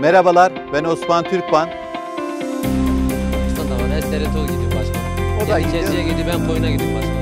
Merhabalar, ben Osman Türkban. Osman var, her Tol gidiyor başkan. O da gidiyor. gidiyor, ben Koyun'a gidiyorum başkan.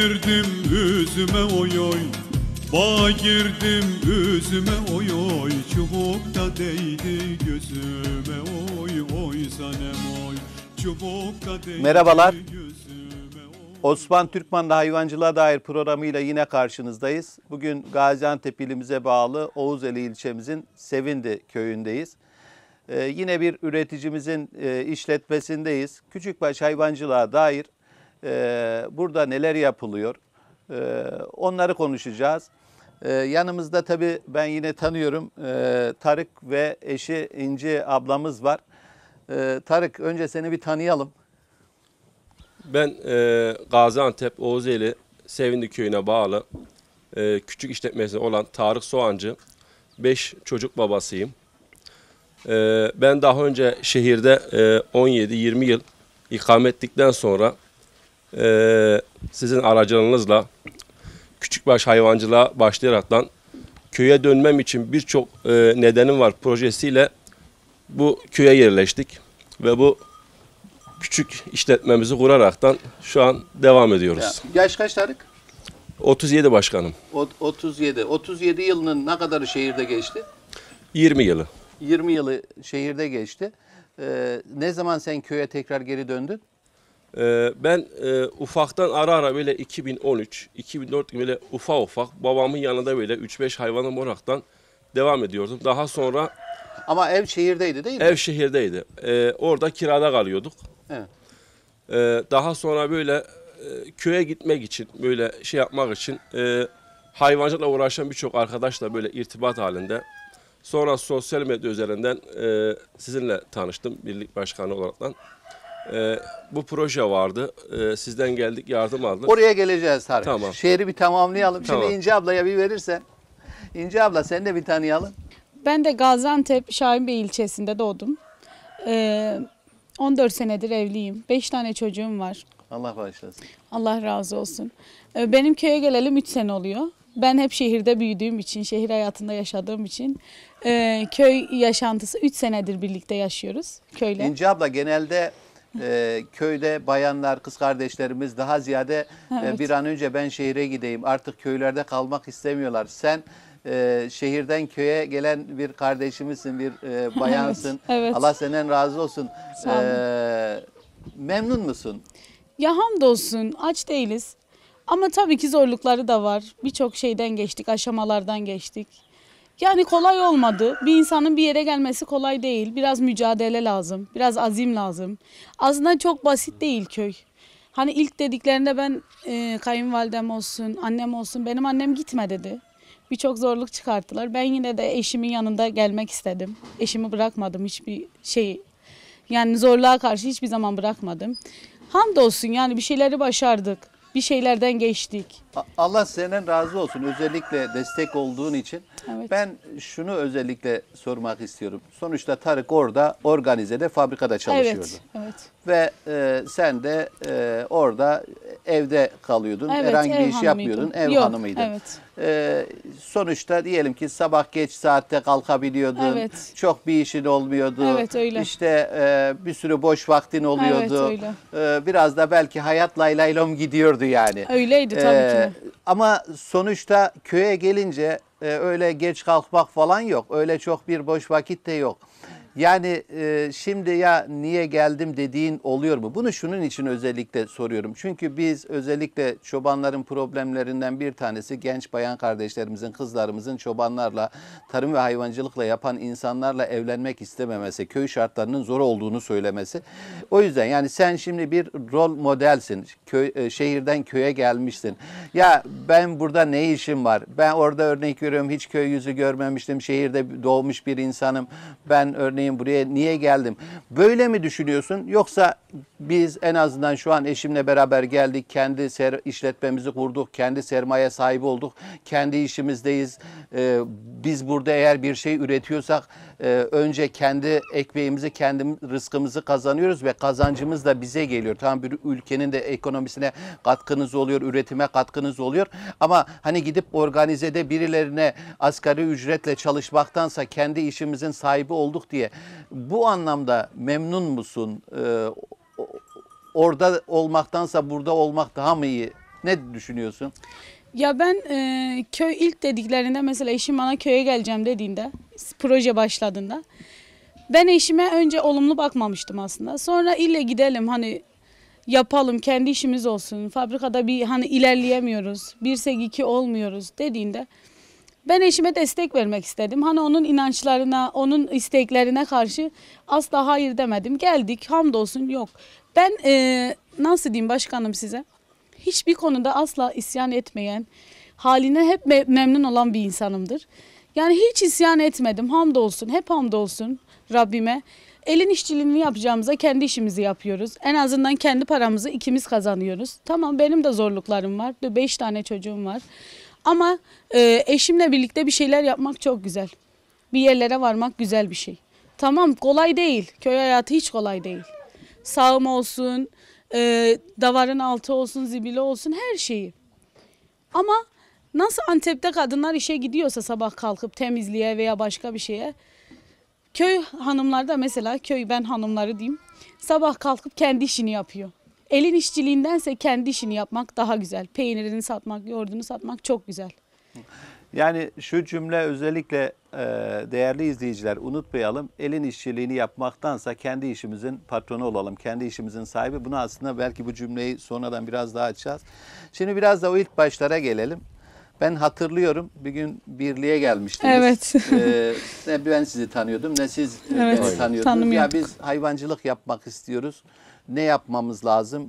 girdim üzüme oy oy Bağ girdim üzüme oy oy Çubuk da değdi gözüme oy oy sanem oy Çubuk da değdi Merhabalar. Osman Türkman'la hayvancılığa dair programıyla yine karşınızdayız. Bugün Gaziantep ilimize bağlı Oğuzeli ilçemizin Sevindi köyündeyiz. Ee, yine bir üreticimizin e, işletmesindeyiz. Küçükbaş hayvancılığa dair e, burada neler yapılıyor e, onları konuşacağız. E, yanımızda tabii ben yine tanıyorum e, Tarık ve eşi İnci ablamız var. E, Tarık önce seni bir tanıyalım. Ben e, Gaziantep Oğuzeli Sevindi köyüne bağlı e, küçük işletmesi olan Tarık Soğancı beş çocuk babasıyım. E, ben daha önce şehirde e, 17-20 yıl ikamettikten ettikten sonra e, sizin aracılığınızla baş hayvancılığa başlayaraktan köye dönmem için birçok e, nedenim var projesiyle bu köye yerleştik ve bu küçük işletmemizi kuraraktan şu an devam ediyoruz. Ya, yaş kaç Tarık? 37 başkanım. O, 37. 37 yılının ne kadarı şehirde geçti? 20 yılı. 20 yılı şehirde geçti. Ee, ne zaman sen köye tekrar geri döndün? Ee, ben e, ufaktan ara ara böyle 2013, 2004 gibi böyle ufa ufak babamın yanında böyle 3-5 hayvanım olaraktan devam ediyordum. Daha sonra Ama ev şehirdeydi değil mi? ev şehirdeydi. Ee, orada kirada kalıyorduk. Evet. Ee, daha sonra böyle e, köye gitmek için, böyle şey yapmak için e, hayvancılıkla uğraşan birçok arkadaşla böyle irtibat halinde. Sonra sosyal medya üzerinden e, sizinle tanıştım birlik başkanı olaraktan. Ee, bu proje vardı. Ee, sizden geldik yardım aldık. Oraya geleceğiz Tarık. Tamam. Şehri bir tamamlayalım. Tamam. Şimdi İnce ablaya bir verirsen. İnce abla sen de bir tanıyalım. Ben de Gaziantep Şahinbey ilçesinde doğdum. Ee, 14 senedir evliyim. 5 tane çocuğum var. Allah bağışlasın. Allah razı olsun. Ee, benim köye gelelim 3 sene oluyor. Ben hep şehirde büyüdüğüm için, şehir hayatında yaşadığım için e, köy yaşantısı 3 senedir birlikte yaşıyoruz köyle. İnce abla genelde e, köyde bayanlar, kız kardeşlerimiz daha ziyade e, evet. e, bir an önce ben şehire gideyim. Artık köylerde kalmak istemiyorlar. Sen e, şehirden köye gelen bir kardeşimizsin, bir e, bayansın. evet, evet. Allah senden razı olsun. E, memnun musun? Ya hamdolsun aç değiliz. Ama tabii ki zorlukları da var. Birçok şeyden geçtik, aşamalardan geçtik. Yani kolay olmadı. Bir insanın bir yere gelmesi kolay değil. Biraz mücadele lazım. Biraz azim lazım. Aslında çok basit değil köy. Hani ilk dediklerinde ben e, kayınvalidem olsun, annem olsun, benim annem gitme dedi. Birçok zorluk çıkarttılar. Ben yine de eşimin yanında gelmek istedim. Eşimi bırakmadım hiçbir şeyi. Yani zorluğa karşı hiçbir zaman bırakmadım. Hamdolsun yani bir şeyleri başardık bir şeylerden geçtik. Allah senden razı olsun. Özellikle destek olduğun için. Evet. Ben şunu özellikle sormak istiyorum. Sonuçta Tarık orada organizede fabrikada çalışıyordu. Evet, evet ve e, sen de e, orada evde kalıyordun. Evet, Herhangi bir iş yapmıyordun. Ev Yok, hanımıydın. Evet. E, sonuçta diyelim ki sabah geç saatte kalkabiliyordun. Evet. Çok bir işin olmuyordu. Evet öyle. İşte e, bir sürü boş vaktin oluyordu. Evet öyle. E, biraz da belki hayat laylaylom gidiyordu yani. Öyleydi e, tabii e, ki. Ama sonuçta köye gelince e, öyle geç kalkmak falan yok. Öyle çok bir boş vakit de yok. Yani e, şimdi ya niye geldim dediğin oluyor mu? Bunu şunun için özellikle soruyorum. Çünkü biz özellikle çobanların problemlerinden bir tanesi genç bayan kardeşlerimizin, kızlarımızın çobanlarla, tarım ve hayvancılıkla yapan insanlarla evlenmek istememesi, köy şartlarının zor olduğunu söylemesi. O yüzden yani sen şimdi bir rol modelsin. Köy, e, şehirden köye gelmişsin. Ya ben burada ne işim var? Ben orada örnek veriyorum hiç köy yüzü görmemiştim. Şehirde doğmuş bir insanım. Ben örneğin yapmayın buraya niye geldim? Böyle mi düşünüyorsun? Yoksa biz en azından şu an eşimle beraber geldik, kendi ser işletmemizi kurduk, kendi sermaye sahibi olduk, kendi işimizdeyiz. Ee, biz burada eğer bir şey üretiyorsak e, önce kendi ekmeğimizi, kendi rızkımızı kazanıyoruz ve kazancımız da bize geliyor. Tam bir ülkenin de ekonomisine katkınız oluyor, üretime katkınız oluyor. Ama hani gidip organizede birilerine asgari ücretle çalışmaktansa kendi işimizin sahibi olduk diye bu anlamda memnun musun? E, orada olmaktansa burada olmak daha mı iyi? Ne düşünüyorsun? Ya ben e, köy ilk dediklerinde mesela eşim bana köye geleceğim dediğinde proje başladığında ben eşime önce olumlu bakmamıştım aslında. Sonra ille gidelim hani yapalım kendi işimiz olsun. Fabrikada bir hani ilerleyemiyoruz. Birsek iki olmuyoruz dediğinde ben eşime destek vermek istedim. Hani onun inançlarına, onun isteklerine karşı asla hayır demedim. Geldik hamdolsun yok. Ben e, nasıl diyeyim başkanım size? hiçbir konuda asla isyan etmeyen, haline hep me memnun olan bir insanımdır. Yani hiç isyan etmedim. Hamdolsun, hep hamdolsun Rabbime. Elin işçiliğini yapacağımıza kendi işimizi yapıyoruz. En azından kendi paramızı ikimiz kazanıyoruz. Tamam benim de zorluklarım var. Beş tane çocuğum var. Ama e, eşimle birlikte bir şeyler yapmak çok güzel. Bir yerlere varmak güzel bir şey. Tamam kolay değil. Köy hayatı hiç kolay değil. Sağım olsun, e, davarın altı olsun, zibili olsun her şeyi. Ama nasıl Antep'te kadınlar işe gidiyorsa sabah kalkıp temizliğe veya başka bir şeye. Köy hanımlarda mesela köy ben hanımları diyeyim. Sabah kalkıp kendi işini yapıyor. Elin işçiliğindense kendi işini yapmak daha güzel. Peynirini satmak, yoğurdunu satmak çok güzel. Yani şu cümle özellikle e, değerli izleyiciler unutmayalım. Elin işçiliğini yapmaktansa kendi işimizin patronu olalım. Kendi işimizin sahibi. Bunu aslında belki bu cümleyi sonradan biraz daha açacağız. Şimdi biraz da o ilk başlara gelelim. Ben hatırlıyorum bir gün birliğe gelmiştiniz. Evet. ee, ne ben sizi tanıyordum ne siz e, evet, beni tanıyordunuz. Ya biz hayvancılık yapmak istiyoruz. Ne yapmamız lazım?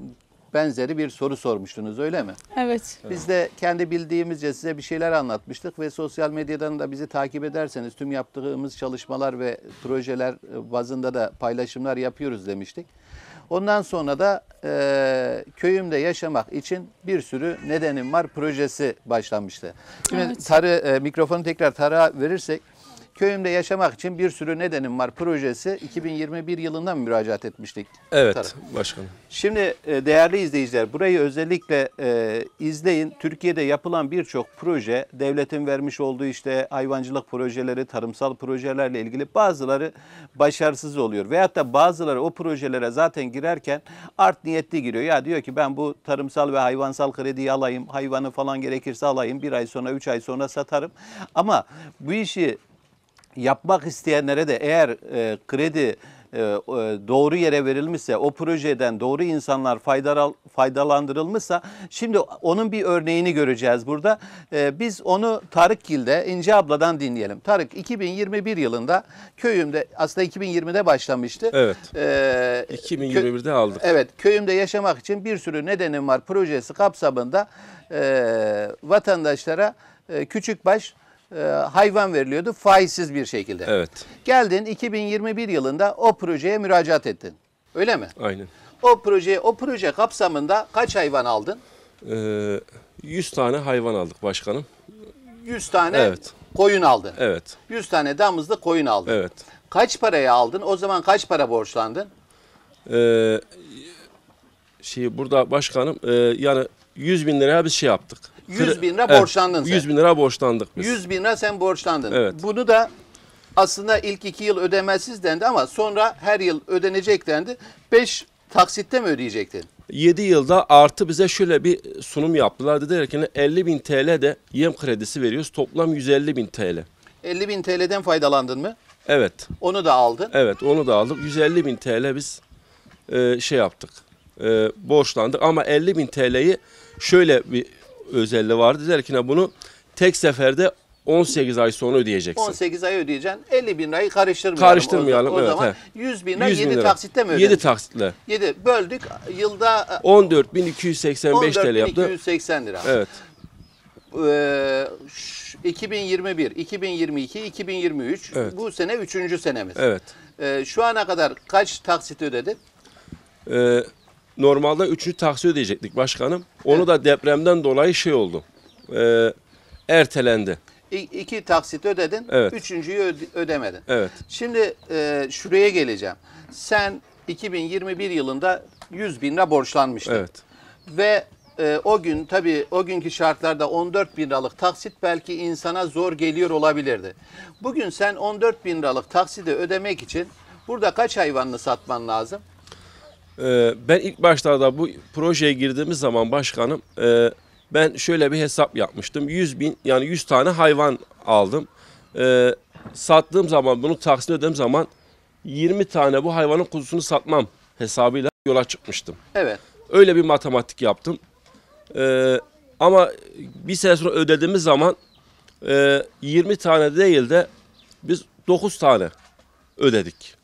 benzeri bir soru sormuştunuz öyle mi? Evet. Biz de kendi bildiğimizce size bir şeyler anlatmıştık ve sosyal medyadan da bizi takip ederseniz tüm yaptığımız çalışmalar ve projeler e, bazında da paylaşımlar yapıyoruz demiştik. Ondan sonra da e, köyümde yaşamak için bir sürü nedenim var projesi başlamıştı. Şimdi evet. tarı e, mikrofonu tekrar Tarık'a verirsek Köyümde yaşamak için bir sürü nedenim var projesi 2021 yılında mı müracaat etmiştik? Evet taraf. başkanım. Şimdi e, değerli izleyiciler burayı özellikle e, izleyin. Türkiye'de yapılan birçok proje devletin vermiş olduğu işte hayvancılık projeleri, tarımsal projelerle ilgili bazıları başarısız oluyor. Veyahut da bazıları o projelere zaten girerken art niyetli giriyor. Ya diyor ki ben bu tarımsal ve hayvansal krediyi alayım, hayvanı falan gerekirse alayım, bir ay sonra, üç ay sonra satarım. Ama bu işi yapmak isteyenlere de eğer e, kredi e, e, doğru yere verilmişse, o projeden doğru insanlar faydal, faydalandırılmışsa, şimdi onun bir örneğini göreceğiz burada. E, biz onu Tarık Gil'de İnce abladan dinleyelim. Tarık 2021 yılında köyümde, aslında 2020'de başlamıştı. Evet, E, 2021'de aldık. Evet, köyümde yaşamak için bir sürü nedenim var projesi kapsamında e, vatandaşlara e, küçük baş e, hayvan veriliyordu faizsiz bir şekilde. Evet. Geldin 2021 yılında o projeye müracaat ettin. Öyle mi? Aynen. O proje o proje kapsamında kaç hayvan aldın? Ee, 100 tane hayvan aldık başkanım. 100 tane evet. koyun aldın. Evet. 100 tane damızlı koyun aldın. Evet. Kaç paraya aldın? O zaman kaç para borçlandın? Ee, şey burada başkanım e, yani 100 bin liraya bir şey yaptık. 100 bin lira evet, borçlandın sen. 100 bin lira borçlandık biz. 100 bin lira sen borçlandın. Evet. Bunu da aslında ilk iki yıl ödemezsiz dendi ama sonra her yıl ödenecek dendi. 5 taksitte mi ödeyecektin? 7 yılda artı bize şöyle bir sunum yaptılar. Dediler ki 50 hani bin TL de yem kredisi veriyoruz. Toplam 150 bin TL. 50 bin TL'den faydalandın mı? Evet. Onu da aldın. Evet onu da aldık. 150 bin TL biz e, şey yaptık. E, borçlandık ama 50 bin TL'yi şöyle bir özelliği vardı. Dediler ki bunu tek seferde 18 ay sonra ödeyeceksin. 18 ay ödeyeceksin. 50 bin lirayı karıştırmayalım. Karıştırmayalım. O, o evet, zaman he. 100 bin lira 100 7 bin lira. taksitte mi ödedin? 7 taksitle. 7 böldük yılda 14.285 e, TL yaptı. 14.280 lira. Evet. Ee, 2021, 2022, 2023 evet. bu sene 3. senemiz. Evet. Ee, şu ana kadar kaç taksit ödedin? Ee, Normalde üçüncü taksi ödeyecektik başkanım. Onu da depremden dolayı şey oldu. E, ertelendi. İ- iki taksit ödedin, Evet. üçüncüyü öde- ödemedin. Evet. Şimdi e, şuraya geleceğim. Sen 2021 yılında 100 bin lira borçlanmıştın. Evet. Ve e, o gün tabii o günkü şartlarda 14 bin liralık taksit belki insana zor geliyor olabilirdi. Bugün sen 14 bin liralık taksidi ödemek için burada kaç hayvanını satman lazım? Ee, ben ilk başlarda bu projeye girdiğimiz zaman başkanım e, ben şöyle bir hesap yapmıştım. 100 bin yani 100 tane hayvan aldım. Ee, sattığım zaman bunu taksit ödediğim zaman 20 tane bu hayvanın kuzusunu satmam hesabıyla yola çıkmıştım. Evet. Öyle bir matematik yaptım. Ee, ama bir sene sonra ödediğimiz zaman 20 e, tane değil de biz 9 tane ödedik.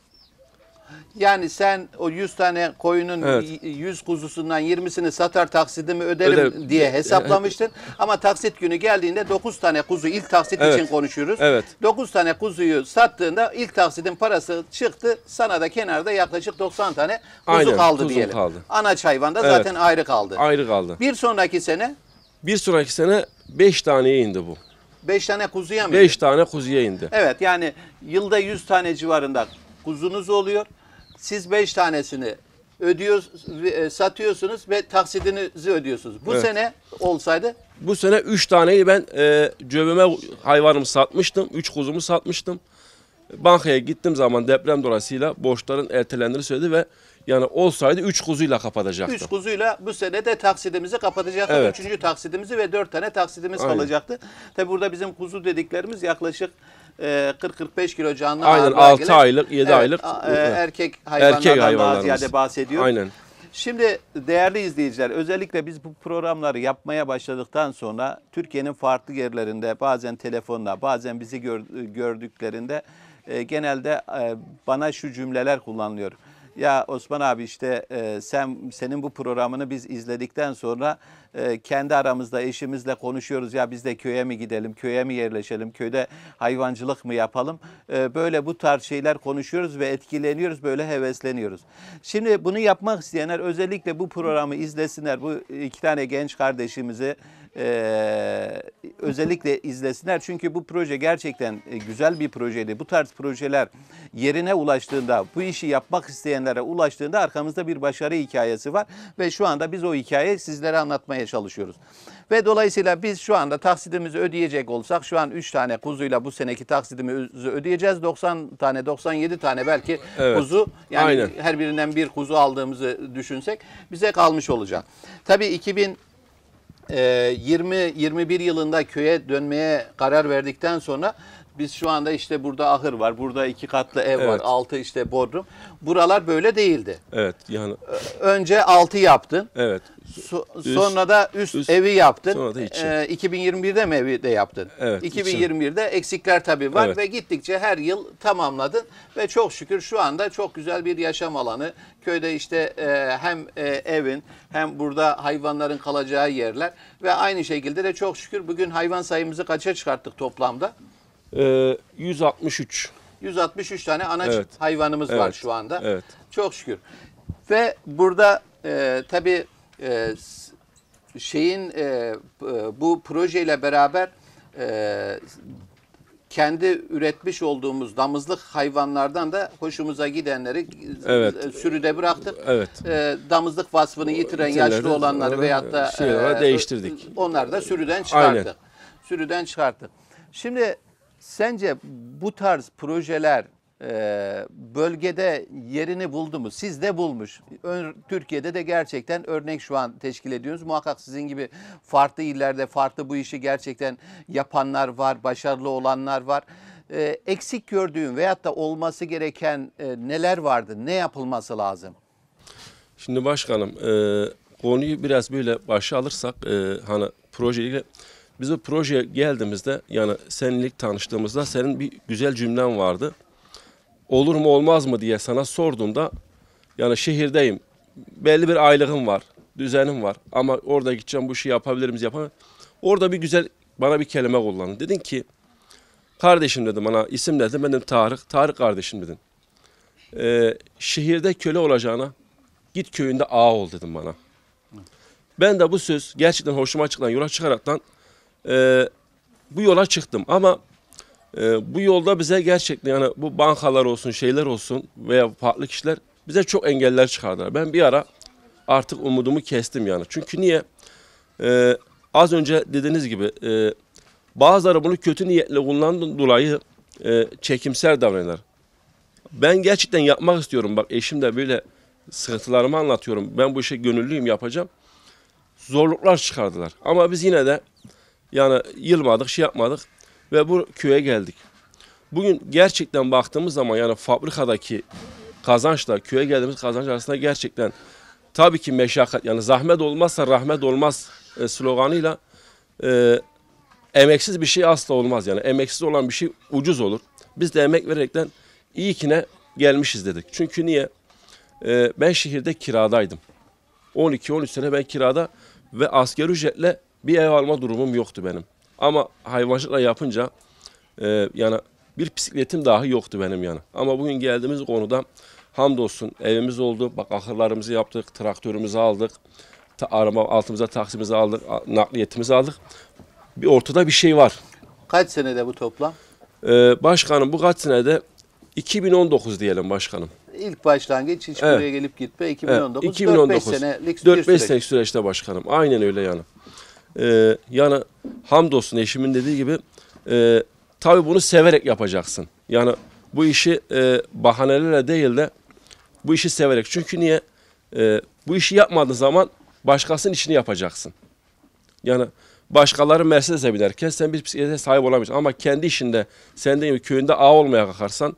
Yani sen o 100 tane koyunun Evet. 100 kuzusundan 20'sini satar taksidimi öderim Öderim. diye hesaplamıştın. Ama taksit günü geldiğinde 9 tane kuzu ilk taksit Evet. için konuşuyoruz. Evet. 9 tane kuzuyu sattığında ilk taksitin parası çıktı. Sana da kenarda yaklaşık 90 tane kuzu Aynen, kaldı kuzu diyelim. kaldı. Anaç hayvan da Evet. zaten ayrı kaldı. Ayrı kaldı. Bir sonraki sene Bir sonraki sene 5 taneye indi bu. 5 tane kuzuya mı? 5 tane kuzuya indi. Evet yani yılda 100 tane civarında kuzunuz oluyor. Siz beş tanesini ödüyorsunuz, e, satıyorsunuz ve taksidinizi ödüyorsunuz. Bu evet. sene olsaydı bu sene üç taneyi ben e, cebime hayvanımı satmıştım. üç kuzumu satmıştım. Bankaya gittim zaman deprem dolayısıyla borçların ertelendiğini söyledi ve yani olsaydı üç kuzuyla kapatacaktı. Üç kuzuyla bu sene de taksidimizi kapatacaktık. Evet. Üçüncü taksidimizi ve dört tane taksidimiz Aynen. kalacaktı. Tabi burada bizim kuzu dediklerimiz yaklaşık 40-45 e, kilo canlı Aynen 6 aylık 7 evet, aylık. E, erkek hayvanlardan, erkek hayvanlardan daha ziyade bahsediyor. Aynen. Şimdi değerli izleyiciler özellikle biz bu programları yapmaya başladıktan sonra Türkiye'nin farklı yerlerinde bazen telefonla bazen bizi gördüklerinde e, genelde bana şu cümleler kullanılıyor. Ya Osman abi işte sen senin bu programını biz izledikten sonra e, kendi aramızda eşimizle konuşuyoruz ya biz de köye mi gidelim, köye mi yerleşelim, köyde hayvancılık mı yapalım? E, böyle bu tarz şeyler konuşuyoruz ve etkileniyoruz, böyle hevesleniyoruz. Şimdi bunu yapmak isteyenler özellikle bu programı izlesinler. Bu iki tane genç kardeşimizi e, özellikle izlesinler. Çünkü bu proje gerçekten güzel bir projeydi. Bu tarz projeler yerine ulaştığında, bu işi yapmak isteyenlere ulaştığında arkamızda bir başarı hikayesi var. Ve şu anda biz o hikayeyi sizlere anlatmaya yapmaya çalışıyoruz. Ve dolayısıyla biz şu anda taksidimizi ödeyecek olsak şu an 3 tane kuzuyla bu seneki taksidimizi ödeyeceğiz. 90 tane 97 tane belki evet. kuzu yani Aynen. her birinden bir kuzu aldığımızı düşünsek bize kalmış olacak. Tabii 2000 20-21 e, yılında köye dönmeye karar verdikten sonra biz şu anda işte burada ahır var, burada iki katlı ev evet. var, altı işte bodrum. Buralar böyle değildi. Evet yani. Önce altı yaptın. Evet. So, üst, sonra da üst, üst evi yaptın. Sonra da içi. Ee, 2021'de mi evi de yaptın? Evet. 2021'de için. eksikler tabii var evet. ve gittikçe her yıl tamamladın ve çok şükür şu anda çok güzel bir yaşam alanı. Köyde işte e, hem e, evin hem burada hayvanların kalacağı yerler ve aynı şekilde de çok şükür bugün hayvan sayımızı kaça çıkarttık toplamda? Ee, 163. 163 tane anaç evet. hayvanımız evet. var şu anda. Evet. Çok şükür. Ve burada e, tabii e, şeyin e, e, bu projeyle beraber e, kendi üretmiş olduğumuz damızlık hayvanlardan da hoşumuza gidenleri evet. E, sürüde bıraktık. Evet. E, damızlık vasfını yitiren Şeyleri, yaşlı olanları e, veyahut da e, değiştirdik. Onları da sürüden çıkarttık. Aynen. Sürüden çıkarttık. Şimdi Sence bu tarz projeler e, bölgede yerini buldu mu? Siz de bulmuş. Türkiye'de de gerçekten örnek şu an teşkil ediyoruz. Muhakkak sizin gibi farklı illerde farklı bu işi gerçekten yapanlar var, başarılı olanlar var. E, eksik gördüğün veyahut da olması gereken e, neler vardı? Ne yapılması lazım? Şimdi başkanım konuyu biraz böyle başa alırsak hani projeyle biz o projeye geldiğimizde yani seninlik tanıştığımızda senin bir güzel cümlen vardı. Olur mu olmaz mı diye sana sorduğumda yani şehirdeyim. Belli bir aylığım var, düzenim var ama orada gideceğim bu şeyi yapabilir miyiz yapamam. Orada bir güzel bana bir kelime kullandın. Dedin ki kardeşim dedim bana isim dedim benim Tarık, Tarık kardeşim dedim. Ee, şehirde köle olacağına git köyünde ağa ol dedim bana. Ben de bu söz gerçekten hoşuma çıkan yola çıkaraktan e, bu yola çıktım ama e, bu yolda bize gerçekten yani bu bankalar olsun şeyler olsun veya farklı kişiler bize çok engeller çıkardılar. Ben bir ara artık umudumu kestim yani. Çünkü niye? E, az önce dediğiniz gibi e, bazıları bunu kötü niyetle kullandığından dolayı e, çekimser davranırlar. Ben gerçekten yapmak istiyorum. Bak eşim de böyle sıkıntılarımı anlatıyorum. Ben bu işe gönüllüyüm yapacağım. Zorluklar çıkardılar. Ama biz yine de yani yılmadık, şey yapmadık ve bu köye geldik. Bugün gerçekten baktığımız zaman yani fabrikadaki kazançla köye geldiğimiz kazanç arasında gerçekten tabii ki meşakkat yani zahmet olmazsa rahmet olmaz e, sloganıyla e, emeksiz bir şey asla olmaz yani emeksiz olan bir şey ucuz olur. Biz de emek vererekten iyi ki ne gelmişiz dedik. Çünkü niye? E, ben şehirde kiradaydım. 12-13 sene ben kirada ve asker ücretle bir ev alma durumum yoktu benim. Ama hayvancılıkla yapınca e, yani bir bisikletim dahi yoktu benim yani. Ama bugün geldiğimiz konuda hamdolsun evimiz oldu. Bak ahırlarımızı yaptık, traktörümüzü aldık. Ta, arama altımıza taksimizi aldık, nakliyetimizi aldık. Bir ortada bir şey var. Kaç senede bu toplam? Ee, başkanım bu kaç senede? 2019 diyelim başkanım. İlk başlangıç hiç evet. buraya gelip gitme 2019. Evet, 2019. 4-5 senelik 4-5 senelik süreçte başkanım. Aynen öyle yani. E, yani hamdolsun eşimin dediği gibi e, tabii bunu severek yapacaksın. Yani bu işi e, bahanelerle değil de bu işi severek. Çünkü niye? E, bu işi yapmadığın zaman başkasının işini yapacaksın. Yani başkaları Mercedes'e biner. Sen bir bisiklete sahip olamayacaksın. Ama kendi işinde, sen de köyünde ağ olmaya kalkarsan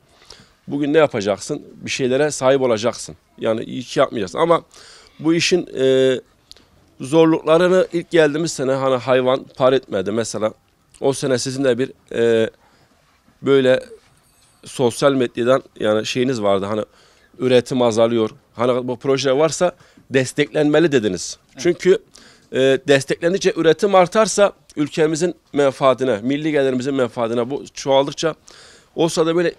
bugün ne yapacaksın? Bir şeylere sahip olacaksın. Yani iyi ki yapmayacaksın. Ama bu işin e, zorluklarını ilk geldiğimiz sene hani hayvan par etmedi mesela. O sene sizin de bir e, böyle sosyal medyadan yani şeyiniz vardı hani üretim azalıyor. Hani bu proje varsa desteklenmeli dediniz. Evet. Çünkü e, desteklendikçe üretim artarsa ülkemizin menfaatine, milli gelirimizin menfaatine bu çoğaldıkça olsa da böyle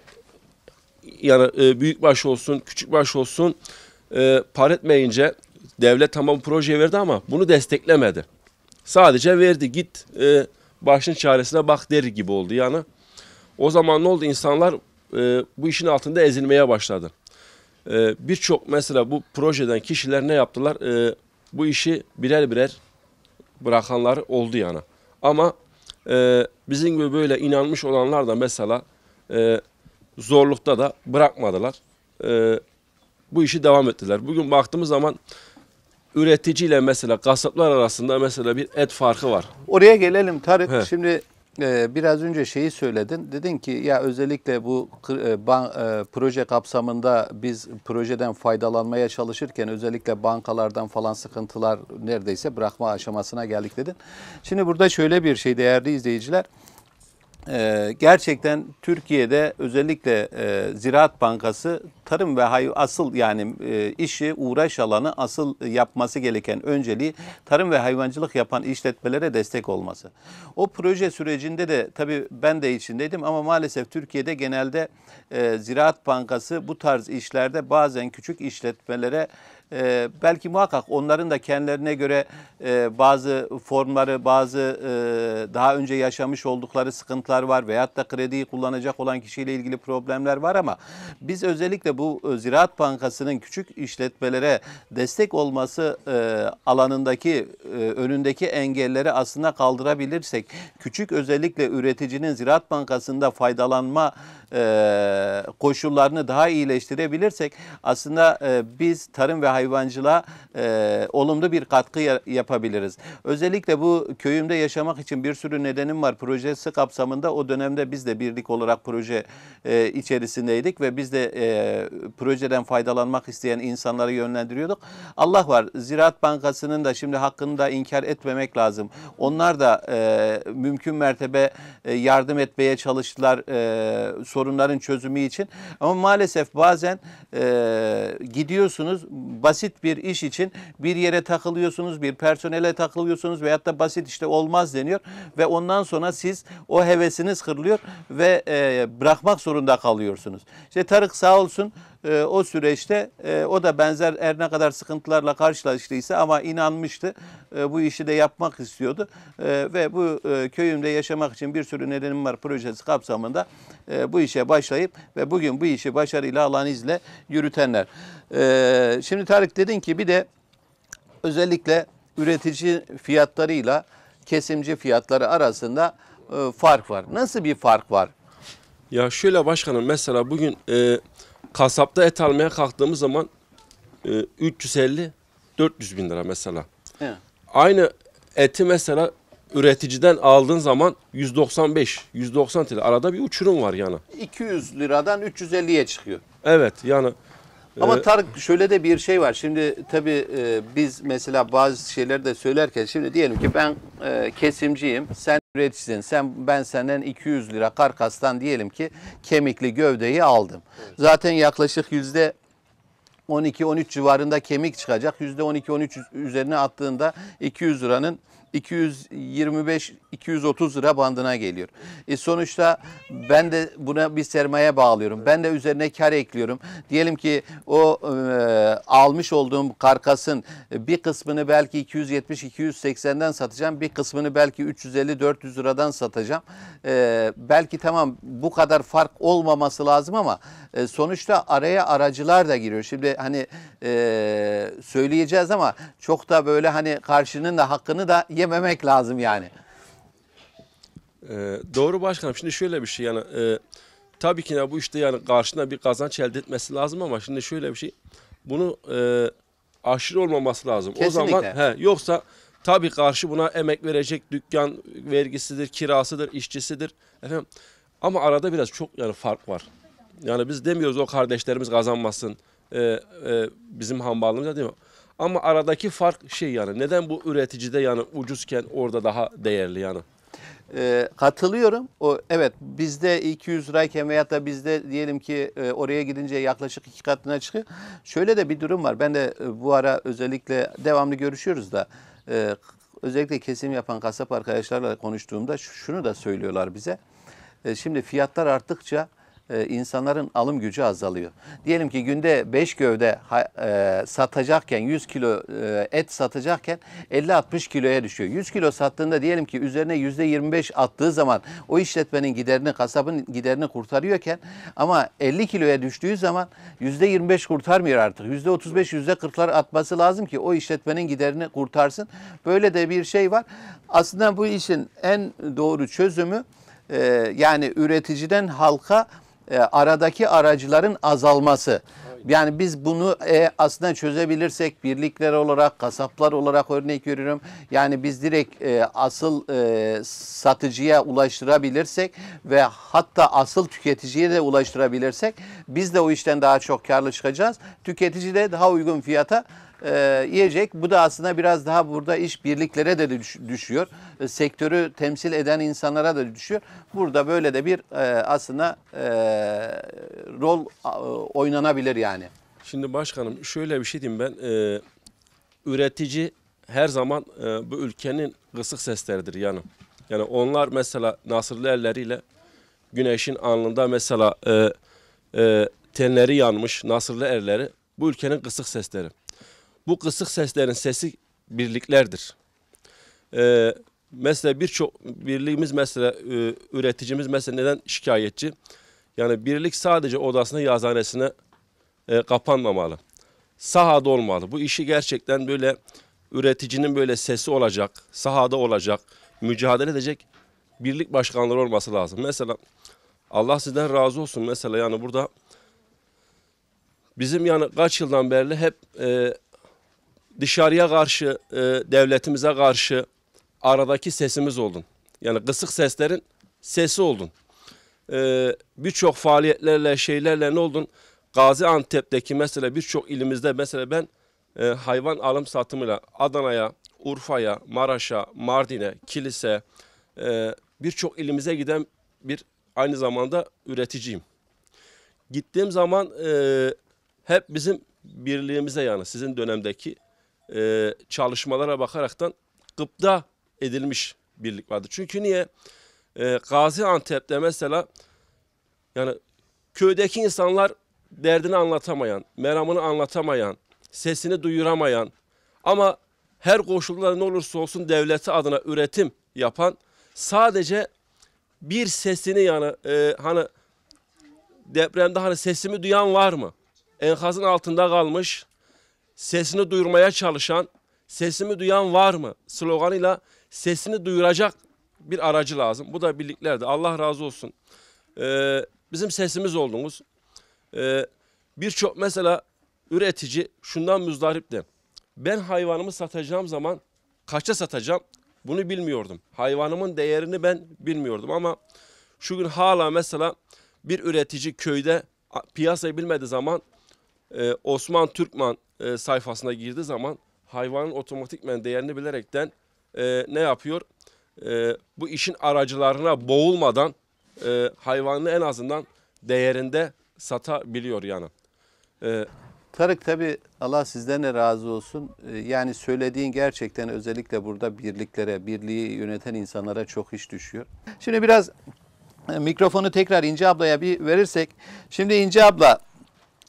yani e, büyük baş olsun, küçük baş olsun e, par etmeyince Devlet tamam proje verdi ama bunu desteklemedi. Sadece verdi git e, başın çaresine bak der gibi oldu yani. O zaman ne oldu? insanlar e, bu işin altında ezilmeye başladı. E, Birçok mesela bu projeden kişiler ne yaptılar? E, bu işi birer birer bırakanlar oldu yani. Ama e, bizim gibi böyle inanmış olanlar da mesela e, zorlukta da bırakmadılar. E, bu işi devam ettiler. Bugün baktığımız zaman Üreticiyle mesela kasaplar arasında mesela bir et farkı var. Oraya gelelim Tarık. He. Şimdi e, biraz önce şeyi söyledin. Dedin ki ya özellikle bu e, ban, e, proje kapsamında biz projeden faydalanmaya çalışırken özellikle bankalardan falan sıkıntılar neredeyse bırakma aşamasına geldik dedin. Şimdi burada şöyle bir şey değerli izleyiciler e, gerçekten Türkiye'de özellikle e, Ziraat Bankası tarım ve hayvan asıl yani e, işi uğraş alanı asıl yapması gereken önceliği tarım ve hayvancılık yapan işletmelere destek olması. O proje sürecinde de tabii ben de içindeydim ama maalesef Türkiye'de genelde e, Ziraat Bankası bu tarz işlerde bazen küçük işletmelere e, belki muhakkak onların da kendilerine göre e, bazı formları, bazı e, daha önce yaşamış oldukları sıkıntılar var veyahut da krediyi kullanacak olan kişiyle ilgili problemler var ama biz özellikle bu e, Ziraat Bankası'nın küçük işletmelere destek olması e, alanındaki e, önündeki engelleri aslında kaldırabilirsek küçük özellikle üreticinin Ziraat Bankası'nda faydalanma e, koşullarını daha iyileştirebilirsek aslında e, biz tarım ve hayvancılığa e, olumlu bir katkı yapabiliriz. Özellikle bu köyümde yaşamak için bir sürü nedenim var projesi kapsamında o dönemde biz de birlik olarak proje e, içerisindeydik ve biz de e, projeden faydalanmak isteyen insanları yönlendiriyorduk. Allah var Ziraat Bankası'nın da şimdi hakkını da inkar etmemek lazım. Onlar da e, mümkün mertebe e, yardım etmeye çalıştılar e, sorunların çözümü için. Ama maalesef bazen e, gidiyorsunuz basit bir iş için bir yere takılıyorsunuz, bir personele takılıyorsunuz veyahut da basit işte olmaz deniyor ve ondan sonra siz o hevesiniz kırılıyor ve e, bırakmak zorunda kalıyorsunuz. İşte Tarık sağ olsun e, o süreçte e, o da benzer er ne kadar sıkıntılarla karşılaştıysa ama inanmıştı. E, bu işi de yapmak istiyordu. E, ve bu e, köyümde yaşamak için bir sürü nedenim var projesi kapsamında e, bu işe başlayıp ve bugün bu işi başarıyla Allah'ın izniyle yürütenler. E, şimdi Tarık dedin ki bir de özellikle üretici fiyatlarıyla kesimci fiyatları arasında e, fark var. Nasıl bir fark var? Ya şöyle başkanım mesela bugün e, kasapta et almaya kalktığımız zaman e, 350-400 bin lira mesela. He. Aynı eti mesela üreticiden aldığın zaman 195, 190 TL arada bir uçurum var yani. 200 liradan 350'ye çıkıyor. Evet yani. Ama e, Tarık şöyle de bir şey var. Şimdi tabii e, biz mesela bazı şeyleri de söylerken şimdi diyelim ki ben e, kesimciyim. Sen üreticisin. Sen ben senden 200 lira karkastan diyelim ki kemikli gövdeyi aldım. Evet. Zaten yaklaşık yüzde 12-13 civarında kemik çıkacak. %12-13 üzerine attığında 200 liranın 225-230 lira bandına geliyor. E sonuçta ben de buna bir sermaye bağlıyorum. Ben de üzerine kar ekliyorum. Diyelim ki o e, almış olduğum karkasın bir kısmını belki 270-280'den satacağım. Bir kısmını belki 350-400 liradan satacağım. E, belki tamam bu kadar fark olmaması lazım ama e, sonuçta araya aracılar da giriyor. Şimdi hani e, söyleyeceğiz ama çok da böyle hani karşının da hakkını da yememek lazım yani. Ee, doğru başkanım. Şimdi şöyle bir şey yani e, tabii ki ya bu işte yani karşına bir kazanç elde etmesi lazım ama şimdi şöyle bir şey. Bunu e, aşırı olmaması lazım. Kesinlikle. O zaman he, yoksa tabii karşı buna emek verecek dükkan vergisidir, kirasıdır, işçisidir. Efendim ama arada biraz çok yani fark var. Yani biz demiyoruz o kardeşlerimiz kazanmasın e, e, bizim hambalımızda değil mi? Ama aradaki fark şey yani neden bu üreticide yani ucuzken orada daha değerli yani? E, katılıyorum. O evet bizde 200 lirayken veyahut da bizde diyelim ki e, oraya gidince yaklaşık iki katına çıkıyor. Şöyle de bir durum var. Ben de e, bu ara özellikle devamlı görüşüyoruz da e, özellikle kesim yapan kasap arkadaşlarla konuştuğumda şunu da söylüyorlar bize. E, şimdi fiyatlar arttıkça e, insanların alım gücü azalıyor. Diyelim ki günde 5 gövde e, satacakken 100 kilo e, et satacakken 50-60 kiloya düşüyor. 100 kilo sattığında diyelim ki üzerine %25 attığı zaman o işletmenin giderini, kasabın giderini kurtarıyorken ama 50 kiloya düştüğü zaman %25 kurtarmıyor artık. %35, %40'lar atması lazım ki o işletmenin giderini kurtarsın. Böyle de bir şey var. Aslında bu işin en doğru çözümü e, yani üreticiden halka e, aradaki aracıların azalması. Yani biz bunu e, aslında çözebilirsek birlikler olarak, kasaplar olarak örnek veriyorum. Yani biz direkt e, asıl e, satıcıya ulaştırabilirsek ve hatta asıl tüketiciye de ulaştırabilirsek biz de o işten daha çok karlı çıkacağız. Tüketici de daha uygun fiyata e, yiyecek. Bu da aslında biraz daha burada iş birliklere de düş, düşüyor. E, sektörü temsil eden insanlara da düşüyor. Burada böyle de bir e, aslında e, rol e, oynanabilir yani. Şimdi başkanım şöyle bir şey diyeyim ben. E, üretici her zaman e, bu ülkenin kısık sesleridir yani. Yani onlar mesela nasırlı elleriyle güneşin alnında mesela e, e, tenleri yanmış nasırlı erleri bu ülkenin kısık sesleri. Bu kısık seslerin sesi birliklerdir. Ee, mesela birçok birliğimiz mesela e, üreticimiz mesela neden şikayetçi? Yani birlik sadece odasına yazanesine e, kapanmamalı. Sahada olmalı. Bu işi gerçekten böyle üreticinin böyle sesi olacak, sahada olacak, mücadele edecek birlik başkanları olması lazım. Mesela Allah sizden razı olsun mesela yani burada bizim yani kaç yıldan beri hep e, dışarıya karşı, e, devletimize karşı aradaki sesimiz oldun. Yani kısık seslerin sesi oldun. E, birçok faaliyetlerle, şeylerle ne oldun? Gaziantep'teki mesela birçok ilimizde mesela ben e, hayvan alım satımıyla Adana'ya, Urfa'ya, Maraş'a, Mardin'e, Kilis'e e, birçok ilimize giden bir aynı zamanda üreticiyim. Gittiğim zaman e, hep bizim birliğimize yani sizin dönemdeki e, çalışmalara bakaraktan gıpta edilmiş birlik vardı. Çünkü niye? E, Gaziantep'te mesela yani köydeki insanlar derdini anlatamayan, meramını anlatamayan, sesini duyuramayan ama her koşulda ne olursa olsun devleti adına üretim yapan sadece bir sesini yani e, hani depremde hani sesimi duyan var mı? Enkazın altında kalmış sesini duyurmaya çalışan, sesimi duyan var mı sloganıyla sesini duyuracak bir aracı lazım. Bu da birliklerde. Allah razı olsun. Ee, bizim sesimiz oldunuz. Ee, Birçok mesela üretici şundan müzdarip de. Ben hayvanımı satacağım zaman kaça satacağım bunu bilmiyordum. Hayvanımın değerini ben bilmiyordum ama şu gün hala mesela bir üretici köyde piyasayı bilmediği zaman e, Osman Türkman e, sayfasına girdiği zaman hayvanın otomatikmen değerini bilerekten e, ne yapıyor? E, bu işin aracılarına boğulmadan e, hayvanını en azından değerinde satabiliyor yani. E, Tarık tabi Allah sizden de razı olsun. E, yani söylediğin gerçekten özellikle burada birliklere, birliği yöneten insanlara çok iş düşüyor. Şimdi biraz e, mikrofonu tekrar İnce ablaya bir verirsek. Şimdi İnce abla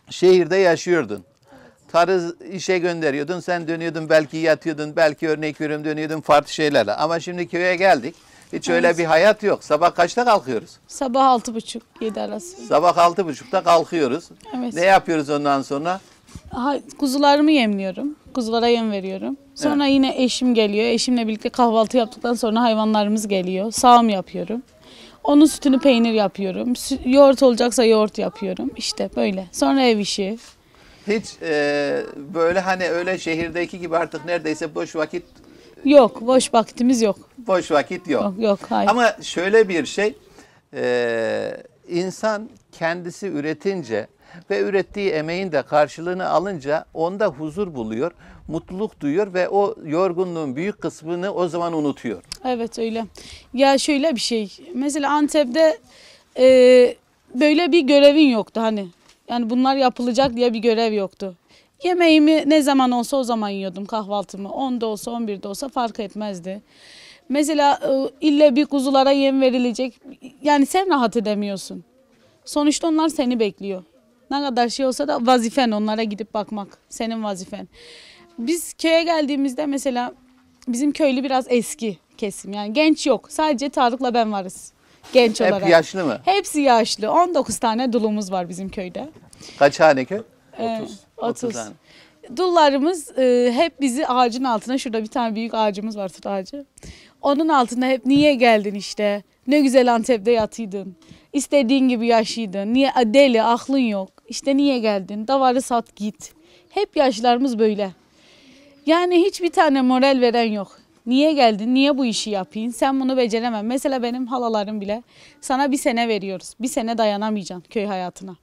şehirde yaşıyordun. Tarı işe gönderiyordun, sen dönüyordun, belki yatıyordun, belki örnek veriyorum dönüyordun farklı şeylerle. Ama şimdi köye geldik. Hiç öyle bir hayat yok. Sabah kaçta kalkıyoruz? Sabah altı buçuk, yedi arası. Sabah altı buçukta kalkıyoruz. Evet. Ne yapıyoruz ondan sonra? Ha, kuzularımı yemliyorum. Kuzulara yem veriyorum. Sonra evet. yine eşim geliyor. Eşimle birlikte kahvaltı yaptıktan sonra hayvanlarımız geliyor. Sağım yapıyorum. Onun sütünü peynir yapıyorum. Sü yoğurt olacaksa yoğurt yapıyorum. İşte böyle. Sonra ev işi. Hiç e, böyle hani öyle şehirdeki gibi artık neredeyse boş vakit Yok, boş vaktimiz yok. boş vakit yok. Yok, yok hayır. Ama şöyle bir şey, e, insan kendisi üretince ve ürettiği emeğin de karşılığını alınca onda huzur buluyor, mutluluk duyuyor ve o yorgunluğun büyük kısmını o zaman unutuyor. Evet öyle. Ya şöyle bir şey. Mesela Antep'te e, böyle bir görevin yoktu hani. Yani bunlar yapılacak diye bir görev yoktu. Yemeğimi ne zaman olsa o zaman yiyordum kahvaltımı. 10'da olsa 11'de olsa fark etmezdi. Mesela e, ille bir kuzulara yem verilecek. Yani sen rahat edemiyorsun. Sonuçta onlar seni bekliyor. Ne kadar şey olsa da vazifen onlara gidip bakmak. Senin vazifen. Biz köye geldiğimizde mesela bizim köylü biraz eski kesim. Yani genç yok. Sadece Tarık'la ben varız. Genç olarak. Hep yaşlı mı? Hepsi yaşlı. 19 tane dulumuz var bizim köyde. Kaç hane köy? Ee, 30. 30. tane. Dullarımız e, hep bizi ağacın altına, şurada bir tane büyük ağacımız var tut ağacı. Onun altında hep niye geldin işte, ne güzel Antep'te yatıydın, İstediğin gibi yaşıydın, niye deli, aklın yok, İşte niye geldin, davarı sat git. Hep yaşlarımız böyle. Yani hiçbir tane moral veren yok. Niye geldin? Niye bu işi yapayım? Sen bunu beceremem. Mesela benim halalarım bile sana bir sene veriyoruz. Bir sene dayanamayacaksın köy hayatına.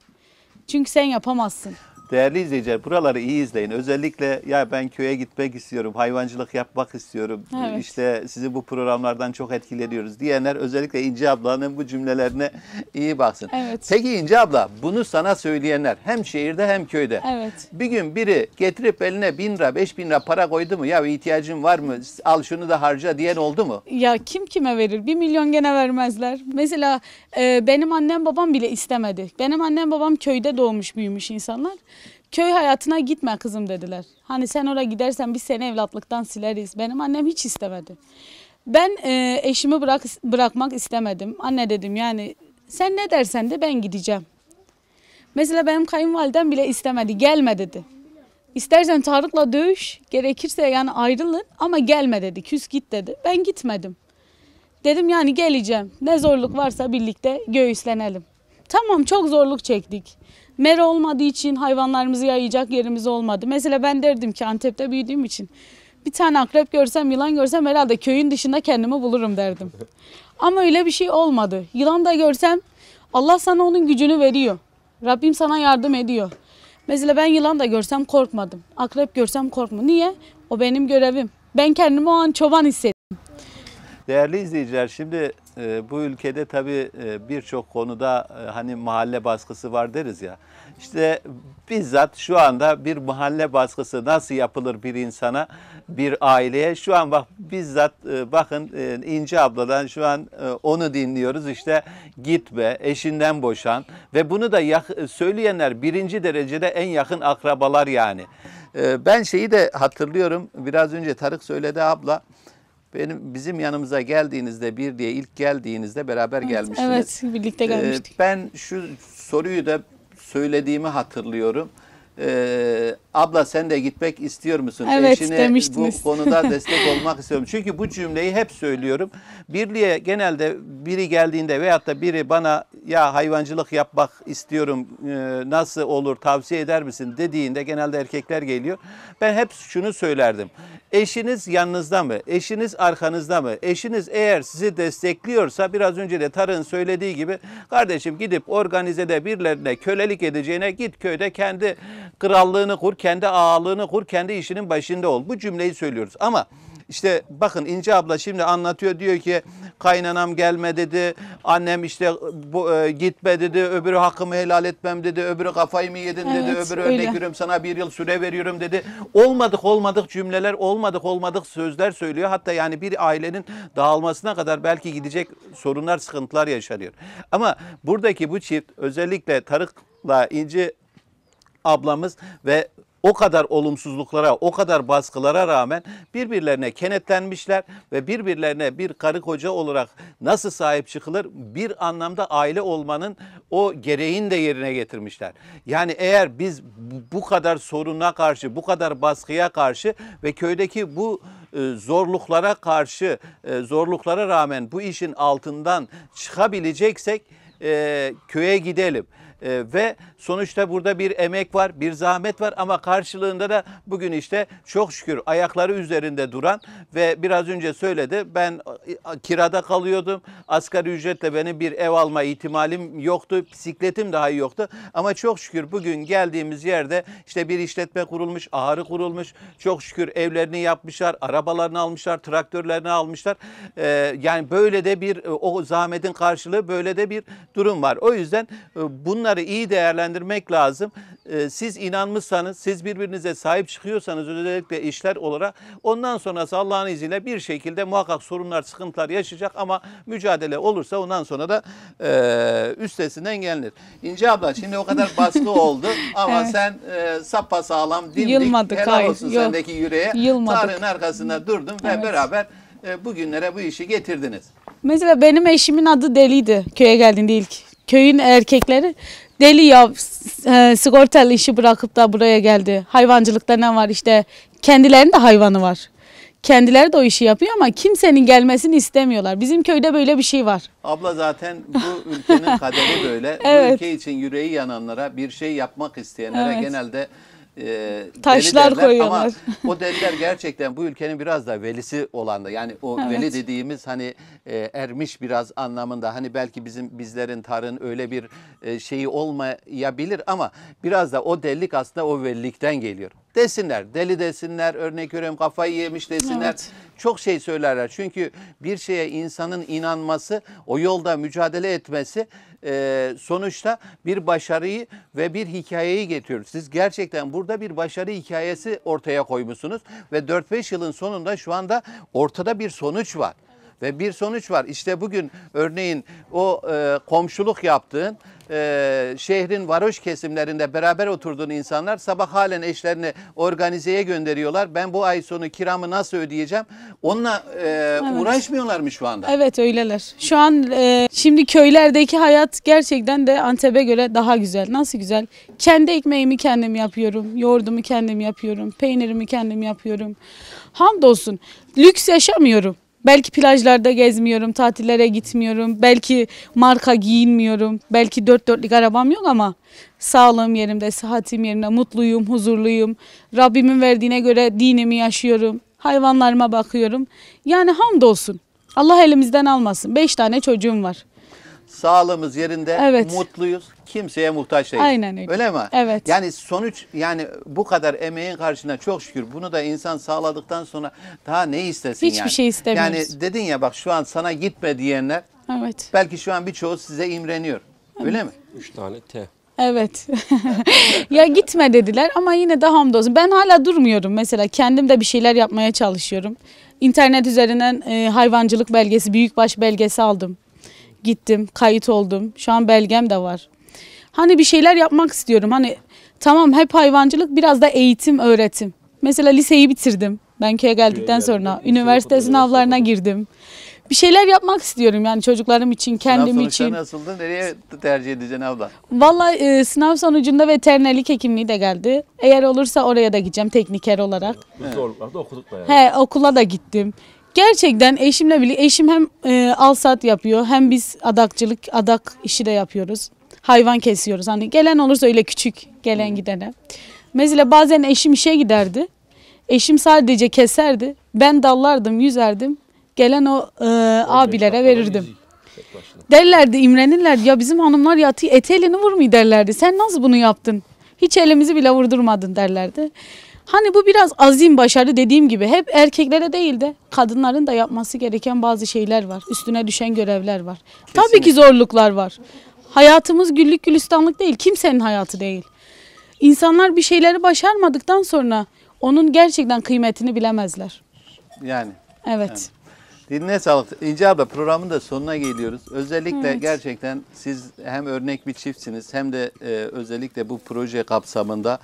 Çünkü sen yapamazsın. Değerli izleyiciler buraları iyi izleyin. Özellikle ya ben köye gitmek istiyorum, hayvancılık yapmak istiyorum. Evet. İşte sizi bu programlardan çok etkileniyoruz diyenler özellikle İnce ablanın bu cümlelerine iyi baksın. Evet. Peki İnce abla bunu sana söyleyenler hem şehirde hem köyde. Evet. Bir gün biri getirip eline bin lira, beş bin lira para koydu mu? Ya ihtiyacın var mı? Al şunu da harca diyen oldu mu? Ya kim kime verir? Bir milyon gene vermezler. Mesela e, benim annem babam bile istemedi. Benim annem babam köyde doğmuş büyümüş insanlar köy hayatına gitme kızım dediler. Hani sen oraya gidersen biz seni evlatlıktan sileriz. Benim annem hiç istemedi. Ben e, eşimi bırak, bırakmak istemedim. Anne dedim yani sen ne dersen de ben gideceğim. Mesela benim kayınvalidem bile istemedi gelme dedi. İstersen Tarık'la dövüş gerekirse yani ayrılın ama gelme dedi küs git dedi. Ben gitmedim. Dedim yani geleceğim ne zorluk varsa birlikte göğüslenelim. Tamam çok zorluk çektik. Mer olmadığı için hayvanlarımızı yayacak yerimiz olmadı. Mesela ben derdim ki Antep'te büyüdüğüm için bir tane akrep görsem, yılan görsem herhalde köyün dışında kendimi bulurum derdim. Ama öyle bir şey olmadı. Yılan da görsem Allah sana onun gücünü veriyor. Rabbim sana yardım ediyor. Mesela ben yılan da görsem korkmadım. Akrep görsem korkmadım. Niye? O benim görevim. Ben kendimi o an çoban hissettim. Değerli izleyiciler şimdi e, bu ülkede tabii e, birçok konuda e, hani mahalle baskısı var deriz ya. İşte bizzat şu anda bir mahalle baskısı nasıl yapılır bir insana, bir aileye. Şu an bak bizzat e, bakın e, İnci abladan şu an e, onu dinliyoruz. İşte gitme, eşinden boşan ve bunu da yak söyleyenler birinci derecede en yakın akrabalar yani. E, ben şeyi de hatırlıyorum biraz önce Tarık söyledi abla benim bizim yanımıza geldiğinizde bir diye ilk geldiğinizde beraber evet, gelmiştiniz. Evet, birlikte ee, gelmiştik. Ee, ben şu soruyu da söylediğimi hatırlıyorum e, abla sen de gitmek istiyor musun? Evet Eşine bu konuda destek olmak istiyorum. Çünkü bu cümleyi hep söylüyorum. Birliğe genelde biri geldiğinde veyahut da biri bana ya hayvancılık yapmak istiyorum e, nasıl olur tavsiye eder misin dediğinde genelde erkekler geliyor. Ben hep şunu söylerdim. Eşiniz yanınızda mı? Eşiniz arkanızda mı? Eşiniz eğer sizi destekliyorsa biraz önce de Tarın söylediği gibi kardeşim gidip organizede birilerine kölelik edeceğine git köyde kendi Krallığını kur, kendi ağalığını kur, kendi işinin başında ol. Bu cümleyi söylüyoruz ama işte bakın İnce abla şimdi anlatıyor diyor ki kaynanam gelme dedi. Annem işte bu, e, gitme dedi. Öbürü hakkımı helal etmem dedi. Öbürü kafayı mı yedin dedi. Evet, öbürü öyle. örnek sana bir yıl süre veriyorum dedi. Olmadık olmadık cümleler olmadık olmadık sözler söylüyor. Hatta yani bir ailenin dağılmasına kadar belki gidecek sorunlar sıkıntılar yaşanıyor. Ama buradaki bu çift özellikle Tarık'la İnce ablamız ve o kadar olumsuzluklara, o kadar baskılara rağmen birbirlerine kenetlenmişler ve birbirlerine bir karı koca olarak nasıl sahip çıkılır bir anlamda aile olmanın o gereğini de yerine getirmişler. Yani eğer biz bu kadar soruna karşı, bu kadar baskıya karşı ve köydeki bu e, zorluklara karşı, e, zorluklara rağmen bu işin altından çıkabileceksek e, köye gidelim. E, ve sonuçta burada bir emek var, bir zahmet var ama karşılığında da bugün işte çok şükür ayakları üzerinde duran ve biraz önce söyledi ben kirada kalıyordum. Asgari ücretle benim bir ev alma ihtimalim yoktu. Bisikletim daha yoktu. Ama çok şükür bugün geldiğimiz yerde işte bir işletme kurulmuş, ahırı kurulmuş. Çok şükür evlerini yapmışlar, arabalarını almışlar, traktörlerini almışlar. Ee, yani böyle de bir e, o zahmetin karşılığı böyle de bir durum var. O yüzden e, bunlar Bunları iyi değerlendirmek lazım. Ee, siz inanmışsanız, siz birbirinize sahip çıkıyorsanız özellikle işler olarak ondan sonrası Allah'ın izniyle bir şekilde muhakkak sorunlar, sıkıntılar yaşayacak ama mücadele olursa ondan sonra da e, üstesinden gelinir. İnce abla şimdi o kadar baskı oldu ama evet. sen e, sappa sağlam dimdik. Yılmadık. Helal hayır, olsun yok. sendeki yüreğe. Yılmadık. Tarın arkasında durdun evet. ve beraber e, bugünlere bu işi getirdiniz. Mesela benim eşimin adı Deli'ydi köye geldiğinde ilk köyün erkekleri deli ya e, sigortalı işi bırakıp da buraya geldi. Hayvancılıkta ne var işte kendilerinin de hayvanı var. Kendileri de o işi yapıyor ama kimsenin gelmesini istemiyorlar. Bizim köyde böyle bir şey var. Abla zaten bu ülkenin kaderi böyle. evet. Bu ülke için yüreği yananlara, bir şey yapmak isteyenlere evet. genelde e, Taşlar deli koyuyorlar. Ama o deliler gerçekten bu ülkenin biraz da velisi olan da yani o evet. veli dediğimiz hani e, ermiş biraz anlamında hani belki bizim bizlerin tarın öyle bir e, şeyi olmayabilir ama biraz da o delilik aslında o velilikten geliyor desinler. Deli desinler, örnek veriyorum kafayı yemiş desinler. Evet. Çok şey söylerler. Çünkü bir şeye insanın inanması, o yolda mücadele etmesi e, sonuçta bir başarıyı ve bir hikayeyi getiriyor. Siz gerçekten burada bir başarı hikayesi ortaya koymuşsunuz ve 4-5 yılın sonunda şu anda ortada bir sonuç var. Ve bir sonuç var. İşte bugün örneğin o e, komşuluk yaptığın e, şehrin varoş kesimlerinde beraber oturduğun insanlar sabah halen eşlerini organizeye gönderiyorlar. Ben bu ay sonu kiramı nasıl ödeyeceğim? Onunla e, evet. uğraşmıyorlarmış şu anda. Evet öyleler. Şu an e, şimdi köylerdeki hayat gerçekten de Antep'e göre daha güzel. Nasıl güzel? Kendi ekmeğimi kendim yapıyorum. Yoğurdumu kendim yapıyorum. Peynirimi kendim yapıyorum. Hamdolsun lüks yaşamıyorum. Belki plajlarda gezmiyorum, tatillere gitmiyorum. Belki marka giyinmiyorum. Belki dört dörtlük arabam yok ama sağlığım yerimde, sıhhatim yerinde, mutluyum, huzurluyum. Rabbimin verdiğine göre dinimi yaşıyorum. Hayvanlarıma bakıyorum. Yani hamdolsun. Allah elimizden almasın. Beş tane çocuğum var. Sağlığımız yerinde, evet. mutluyuz. Kimseye muhtaç değiliz. Aynen öyle. Öyle mi? Evet. Yani sonuç yani bu kadar emeğin karşına çok şükür bunu da insan sağladıktan sonra daha ne istesin Hiçbir yani? şey istemiyoruz. Yani dedin ya bak şu an sana gitme diyenler Evet. belki şu an birçoğu size imreniyor. Evet. Öyle mi? Üç tane T. Evet. ya gitme dediler ama yine de hamdolsun. Ben hala durmuyorum mesela. Kendim de bir şeyler yapmaya çalışıyorum. İnternet üzerinden e, hayvancılık belgesi, büyükbaş belgesi aldım gittim, kayıt oldum. Şu an belgem de var. Hani bir şeyler yapmak istiyorum. Hani tamam hep hayvancılık biraz da eğitim, öğretim. Mesela liseyi bitirdim. Ben köye geldikten Köye sonra liseye üniversite fotoğraf sınavlarına girdim. Bir şeyler yapmak istiyorum yani çocuklarım için, kendim Sınav sonuçları için. nasıldı? Nereye tercih edeceksin abla? Vallahi e, sınav sonucunda veterinerlik hekimliği de geldi. Eğer olursa oraya da gideceğim tekniker olarak. Biz de orada yani. He okula da gittim. Gerçekten eşimle birlikte, eşim hem e, alsat yapıyor hem biz adakçılık, adak işi de yapıyoruz. Hayvan kesiyoruz. Hani gelen olursa öyle küçük gelen hmm. gidene. Mesela bazen eşim işe giderdi. Eşim sadece keserdi. Ben dallardım, yüzerdim. Gelen o e, abilere verirdim. Derlerdi, imrenirlerdi. Ya bizim hanımlar ya et elini vurmuyor derlerdi. Sen nasıl bunu yaptın? Hiç elimizi bile vurdurmadın derlerdi. Hani bu biraz azim başarı dediğim gibi hep erkeklere değil de kadınların da yapması gereken bazı şeyler var. Üstüne düşen görevler var. Kesinlikle. Tabii ki zorluklar var. Hayatımız güllük gülistanlık değil. Kimsenin hayatı değil. İnsanlar bir şeyleri başarmadıktan sonra onun gerçekten kıymetini bilemezler. Yani. Evet. Yani. Diline sağlık. İnce abla programın da sonuna geliyoruz. Özellikle evet. gerçekten siz hem örnek bir çiftsiniz hem de e, özellikle bu proje kapsamında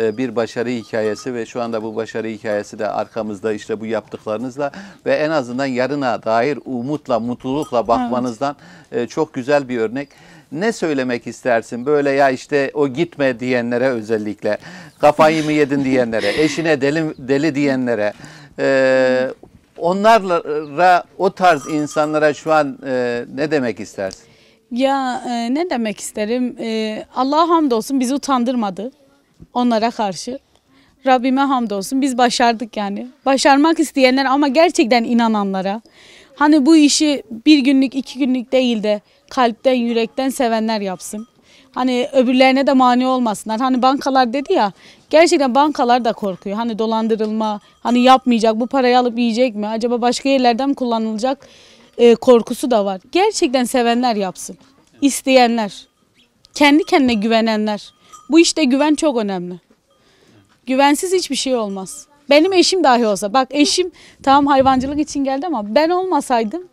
e, bir başarı hikayesi ve şu anda bu başarı hikayesi de arkamızda işte bu yaptıklarınızla ve en azından yarına dair umutla, mutlulukla bakmanızdan evet. e, çok güzel bir örnek ne söylemek istersin? Böyle ya işte o gitme diyenlere özellikle, kafayı mı yedin diyenlere, eşine deli, deli diyenlere, e, onlara e, o tarz insanlara şu an e, ne demek istersin? Ya e, ne demek isterim? E, Allah'a hamdolsun bizi utandırmadı onlara karşı. Rabbime hamdolsun biz başardık yani. Başarmak isteyenler ama gerçekten inananlara. Hani bu işi bir günlük iki günlük değil de kalpten yürekten sevenler yapsın. Hani öbürlerine de mani olmasınlar. Hani bankalar dedi ya gerçekten bankalar da korkuyor. Hani dolandırılma hani yapmayacak bu parayı alıp yiyecek mi? Acaba başka yerlerden mi kullanılacak e, korkusu da var. Gerçekten sevenler yapsın. İsteyenler. Kendi kendine güvenenler. Bu işte güven çok önemli. Güvensiz hiçbir şey olmaz. Benim eşim dahi olsa. Bak eşim tamam hayvancılık için geldi ama ben olmasaydım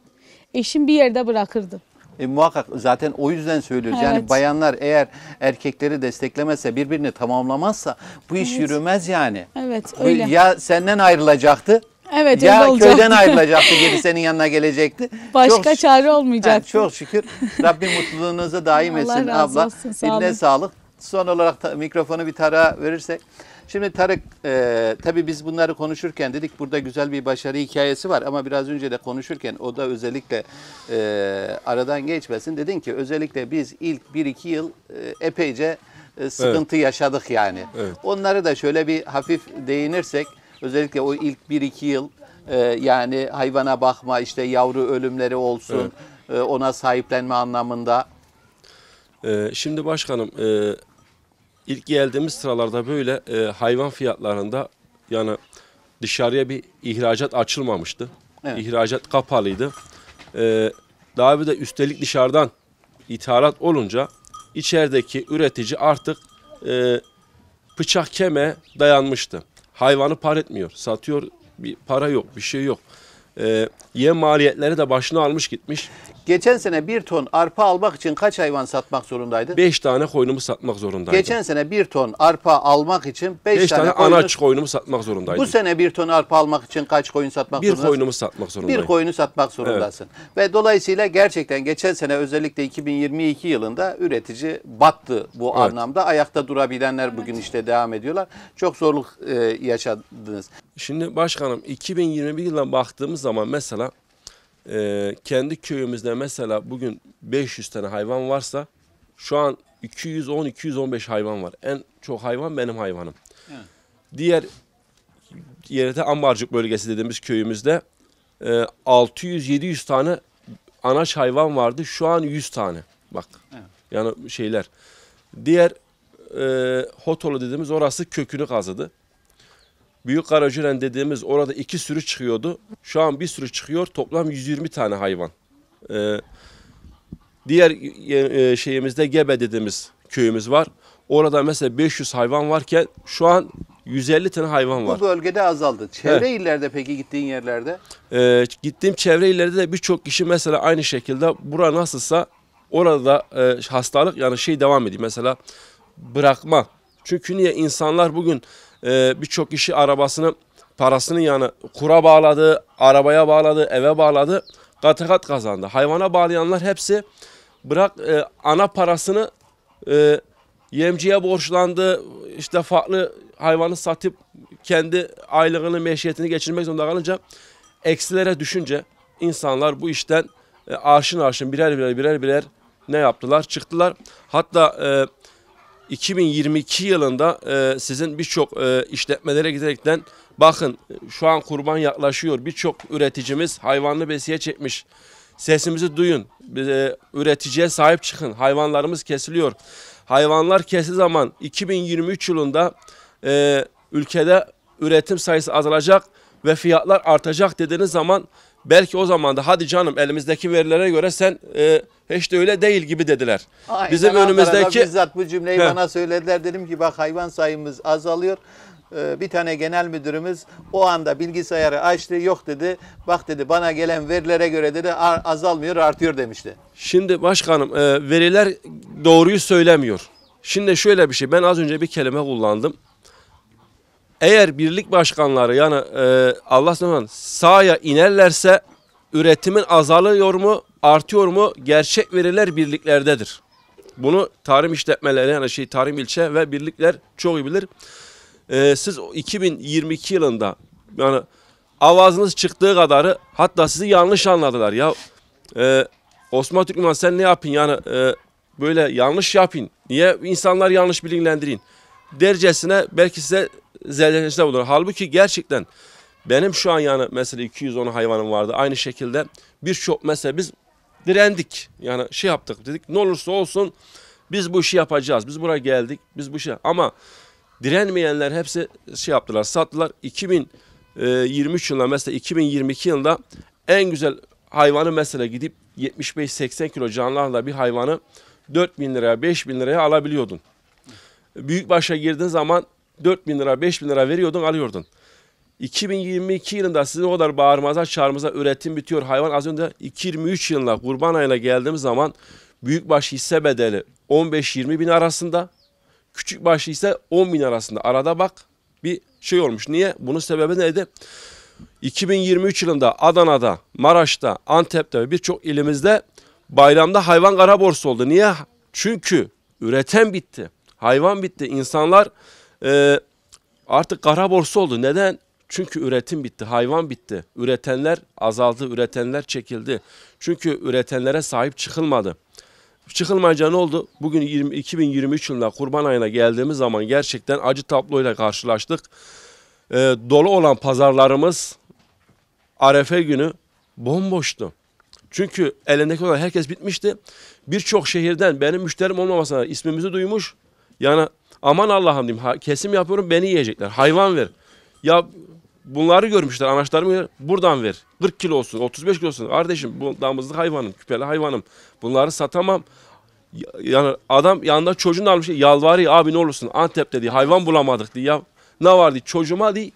eşim bir yerde bırakırdı. E, muhakkak zaten o yüzden söylüyoruz. Evet. Yani bayanlar eğer erkekleri desteklemezse birbirini tamamlamazsa bu iş evet. yürümez yani. Evet öyle. Ya senden ayrılacaktı Evet, ya olacak. köyden ayrılacaktı, geri senin yanına gelecekti. Başka çok, çare olmayacaktı. Yani çok şükür Rabbim mutluluğunuza daim etsin Allah razı abla. Olsun, sağ Eline sağlık. Son olarak ta, mikrofonu bir tara verirsek. Şimdi Tarık, e, tabii biz bunları konuşurken dedik burada güzel bir başarı hikayesi var ama biraz önce de konuşurken o da özellikle e, aradan geçmesin. Dedin ki özellikle biz ilk 1-2 yıl e, epeyce e, sıkıntı evet. yaşadık yani. Evet. Onları da şöyle bir hafif değinirsek özellikle o ilk 1-2 yıl e, yani hayvana bakma işte yavru ölümleri olsun evet. e, ona sahiplenme anlamında. E, şimdi başkanım... E, ilk geldiğimiz sıralarda böyle e, hayvan fiyatlarında yani dışarıya bir ihracat açılmamıştı. Evet. İhracat kapalıydı. E, daha bir de üstelik dışarıdan ithalat olunca içerideki üretici artık e, bıçak keme dayanmıştı. Hayvanı par etmiyor, satıyor, bir para yok, bir şey yok e, ee, yem maliyetleri de başına almış gitmiş. Geçen sene bir ton arpa almak için kaç hayvan satmak zorundaydı? Beş tane koyunumu satmak zorundaydı. Geçen sene bir ton arpa almak için beş, beş tane, tane koyunu... anaç koyunumu satmak zorundaydı. Bu sene bir ton arpa almak için kaç koyun satmak bir zorundasın? Bir koyunumu satmak zorundaydı. Bir koyunu satmak zorundasın. Evet. Ve dolayısıyla gerçekten geçen sene özellikle 2022 yılında üretici battı bu evet. anlamda. Ayakta durabilenler bugün işte devam ediyorlar. Çok zorluk e, yaşadınız. Şimdi başkanım 2021 yılına baktığımız zaman mesela e, kendi köyümüzde mesela bugün 500 tane hayvan varsa şu an 210-215 hayvan var. En çok hayvan benim hayvanım. Evet. Diğer yerete Ambarcık bölgesi dediğimiz köyümüzde e, 600-700 tane anaç hayvan vardı. Şu an 100 tane. Bak. Evet. Yani şeyler. Diğer e, Hotolu dediğimiz orası kökünü kazıdı. Büyük Karacören dediğimiz orada iki sürü çıkıyordu. Şu an bir sürü çıkıyor. Toplam 120 tane hayvan. Ee, diğer e, e, şeyimizde Gebe dediğimiz köyümüz var. Orada mesela 500 hayvan varken şu an 150 tane hayvan var. Bu bölgede azaldı. Çevre evet. illerde peki gittiğin yerlerde? Ee, gittiğim çevre illerde de birçok kişi mesela aynı şekilde bura nasılsa orada e, hastalık yani şey devam ediyor. Mesela bırakma. Çünkü niye insanlar bugün e, birçok kişi arabasını parasını yani kura bağladı, arabaya bağladı, eve bağladı. kat kat kazandı. Hayvana bağlayanlar hepsi bırak e, ana parasını e, yemciye borçlandı. işte farklı hayvanı satıp kendi aylığını, meşiyetini geçirmek zorunda kalınca eksilere düşünce insanlar bu işten e, arşın arşın birer birer birer birer ne yaptılar? Çıktılar. Hatta e, 2022 yılında e, sizin birçok e, işletmelere giderekten bakın şu an kurban yaklaşıyor. Birçok üreticimiz hayvanlı besiye çekmiş. Sesimizi duyun. E, üreticiye sahip çıkın. Hayvanlarımız kesiliyor. Hayvanlar kesildiği zaman 2023 yılında e, ülkede üretim sayısı azalacak ve fiyatlar artacak dediğiniz zaman Belki o zaman da hadi canım elimizdeki verilere göre sen e, hiç de öyle değil gibi dediler. Aynen, Bizim önümüzdeki... Bizzat bu cümleyi He. bana söylediler. Dedim ki bak hayvan sayımız azalıyor e, bir tane genel müdürümüz o anda bilgisayarı açtı yok dedi. Bak dedi bana gelen verilere göre dedi azalmıyor artıyor demişti. Şimdi başkanım e, veriler doğruyu söylemiyor. Şimdi şöyle bir şey ben az önce bir kelime kullandım. Eğer birlik başkanları yani e, Allah zaman sahaya inerlerse üretimin azalıyor mu, artıyor mu? Gerçek veriler birliklerdedir. Bunu tarım işletmeleri yani şey tarım ilçe ve birlikler çok iyi bilir. E, siz 2022 yılında yani avazınız çıktığı kadarı hatta sizi yanlış anladılar ya. E, Osman Türkmen sen ne yapın yani e, böyle yanlış yapın. Niye insanlar yanlış bilinlendirin? Dercesine belki size zehirlenmesine bulunur. Halbuki gerçekten benim şu an yani mesela 210 hayvanım vardı. Aynı şekilde birçok mesela biz direndik. Yani şey yaptık dedik ne olursa olsun biz bu işi yapacağız. Biz buraya geldik. Biz bu şey ama direnmeyenler hepsi şey yaptılar sattılar. 2023 e, yılında mesela 2022 yılında en güzel hayvanı mesela gidip 75-80 kilo canlarla bir hayvanı 4 bin liraya 5 bin liraya alabiliyordun. Büyük başa girdiğin zaman 4 bin lira 5 bin lira veriyordun alıyordun. 2022 yılında sizin o kadar bağırmaza çağırmaza üretim bitiyor. Hayvan az önce 2023 yılında kurban ayına geldiğimiz zaman büyükbaş hisse bedeli 15-20 bin arasında. küçük Küçükbaş ise 10 bin arasında. Arada bak bir şey olmuş. Niye? Bunun sebebi neydi? 2023 yılında Adana'da, Maraş'ta, Antep'te ve birçok ilimizde bayramda hayvan kara borsa oldu. Niye? Çünkü üreten bitti. Hayvan bitti. İnsanlar e, artık kara borsa oldu. Neden? Çünkü üretim bitti, hayvan bitti. Üretenler azaldı, üretenler çekildi. Çünkü üretenlere sahip çıkılmadı. Çıkılmayınca ne oldu? Bugün 20, 2023 yılında kurban ayına geldiğimiz zaman gerçekten acı tabloyla karşılaştık. E, dolu olan pazarlarımız Arefe günü bomboştu. Çünkü elindeki olan herkes bitmişti. Birçok şehirden benim müşterim olmamasına ismimizi duymuş. Yani Aman Allah'ım diyeyim ha, kesim yapıyorum beni yiyecekler. Hayvan ver. Ya bunları görmüşler anaçlarımı buradan ver. 40 kilo olsun 35 kilo olsun. Kardeşim bu damızlı hayvanım küpeli hayvanım. Bunları satamam. Yani adam yanında çocuğunu almış yalvarıyor abi ne olursun Antep dedi hayvan bulamadık diye ya ne var diye çocuğuma diye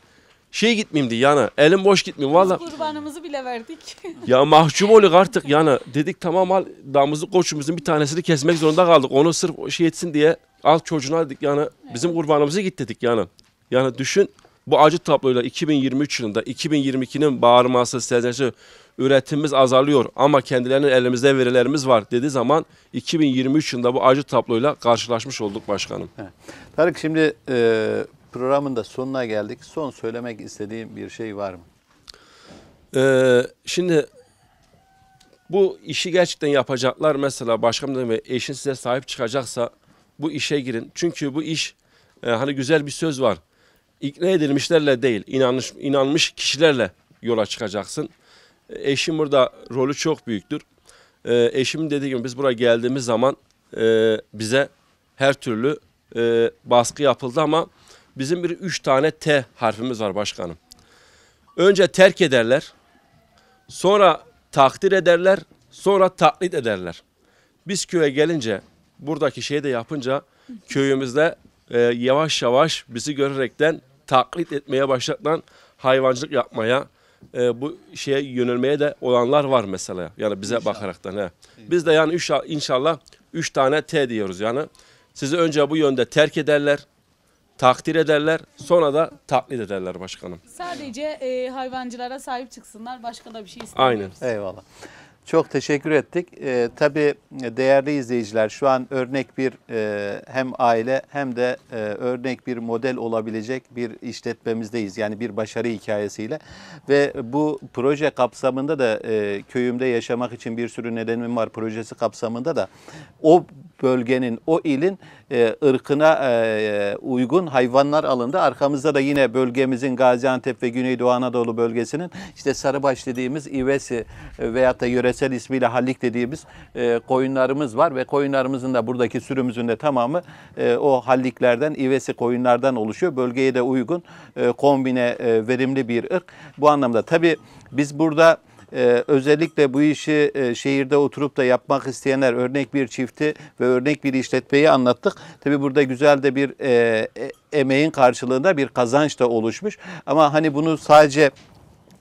şey gitmeyeyim diye yana elim boş gitmeyeyim valla. Kurbanımızı bile verdik. ya mahcup olduk artık yani, dedik tamam al damızlık koçumuzun bir tanesini kesmek zorunda kaldık. Onu sırf şey etsin diye al çocuğuna dedik yani evet. bizim kurbanımızı git dedik yani. Yani düşün bu acı tabloyla 2023 yılında 2022'nin bağırması, sezensi üretimimiz azalıyor ama kendilerinin elimizde verilerimiz var dediği zaman 2023 yılında bu acı tabloyla karşılaşmış olduk başkanım. Evet. Tarık şimdi e, programın da sonuna geldik. Son söylemek istediğim bir şey var mı? Ee, şimdi bu işi gerçekten yapacaklar mesela başkanım ve eşin size sahip çıkacaksa bu işe girin. Çünkü bu iş e, hani güzel bir söz var. İkna edilmişlerle değil, inanmış, inanmış kişilerle yola çıkacaksın. E, eşim burada rolü çok büyüktür. E, eşim dediği gibi biz buraya geldiğimiz zaman e, bize her türlü e, baskı yapıldı ama Bizim bir üç tane T harfimiz var başkanım. Önce terk ederler. Sonra takdir ederler. Sonra taklit ederler. Biz köye gelince buradaki şeyi de yapınca köyümüzde e, yavaş yavaş bizi görerekten taklit etmeye başlatılan hayvancılık yapmaya e, bu şeye yönelmeye de olanlar var mesela. Yani bize inşallah. bakaraktan. He. Biz de yani inşallah üç tane T diyoruz yani. Sizi önce bu yönde terk ederler takdir ederler, sonra da taklit ederler başkanım. Sadece e, hayvancılara sahip çıksınlar, başka da bir şey istemiyoruz. Aynen. Eyvallah. Çok teşekkür ettik. E, tabii e, değerli izleyiciler şu an örnek bir e, hem aile hem de e, örnek bir model olabilecek bir işletmemizdeyiz. Yani bir başarı hikayesiyle ve bu proje kapsamında da e, köyümde yaşamak için bir sürü nedenim var projesi kapsamında da o bölgenin, o ilin e, ırkına e, uygun hayvanlar alındı. Arkamızda da yine bölgemizin Gaziantep ve Güneydoğu Anadolu bölgesinin işte sarıbaş dediğimiz İvesi e, veyahut da yöresel ismiyle hallik dediğimiz e, koyunlarımız var ve koyunlarımızın da buradaki sürümüzün de tamamı e, o halliklerden, İvesi koyunlardan oluşuyor. Bölgeye de uygun e, kombine e, verimli bir ırk. Bu anlamda tabii biz burada e, özellikle bu işi e, şehirde oturup da yapmak isteyenler örnek bir çifti ve örnek bir işletmeyi anlattık. Tabi burada güzel de bir e, e, emeğin karşılığında bir kazanç da oluşmuş. Ama hani bunu sadece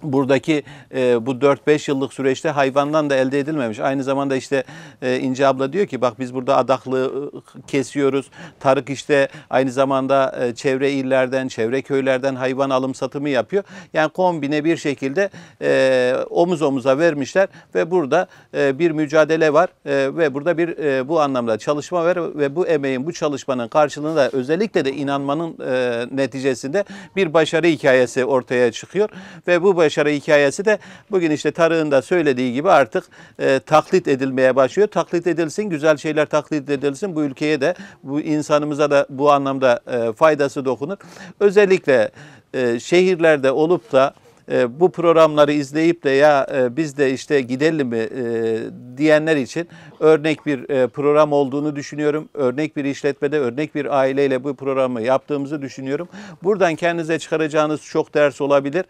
buradaki e, bu 4-5 yıllık süreçte hayvandan da elde edilmemiş. Aynı zamanda işte e, İnce abla diyor ki bak biz burada adaklı ıı, kesiyoruz. Tarık işte aynı zamanda e, çevre illerden, çevre köylerden hayvan alım satımı yapıyor. Yani kombine bir şekilde e, omuz omuza vermişler ve burada e, bir mücadele var e, ve burada bir e, bu anlamda çalışma var ve bu emeğin, bu çalışmanın karşılığında da özellikle de inanmanın e, neticesinde bir başarı hikayesi ortaya çıkıyor ve bu Başarı hikayesi de bugün işte Tarık'ın da söylediği gibi artık e, taklit edilmeye başlıyor. Taklit edilsin, güzel şeyler taklit edilsin. Bu ülkeye de, bu insanımıza da bu anlamda e, faydası dokunur. Özellikle e, şehirlerde olup da e, bu programları izleyip de ya e, biz de işte gidelim mi e, diyenler için örnek bir program olduğunu düşünüyorum. Örnek bir işletmede, örnek bir aileyle bu programı yaptığımızı düşünüyorum. Buradan kendinize çıkaracağınız çok ders olabilir.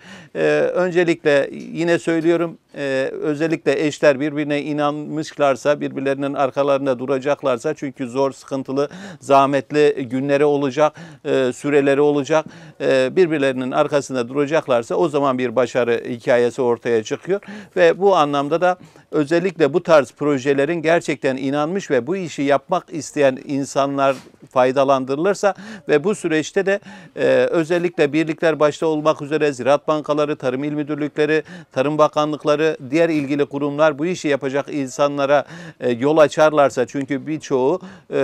öncelikle yine söylüyorum e, özellikle eşler birbirine inanmışlarsa, birbirlerinin arkalarında duracaklarsa çünkü zor, sıkıntılı, zahmetli günleri olacak, e, süreleri olacak, e, birbirlerinin arkasında duracaklarsa o zaman bir başarı hikayesi ortaya çıkıyor ve bu anlamda da özellikle bu tarz projelerin gerçekten inanmış ve bu işi yapmak isteyen insanlar faydalandırılırsa ve bu süreçte de e, özellikle birlikler başta olmak üzere ziraat bankaları, tarım il müdürlükleri, tarım bakanlıkları, kurumları, diğer ilgili kurumlar bu işi yapacak insanlara e, yol açarlarsa çünkü birçoğu e,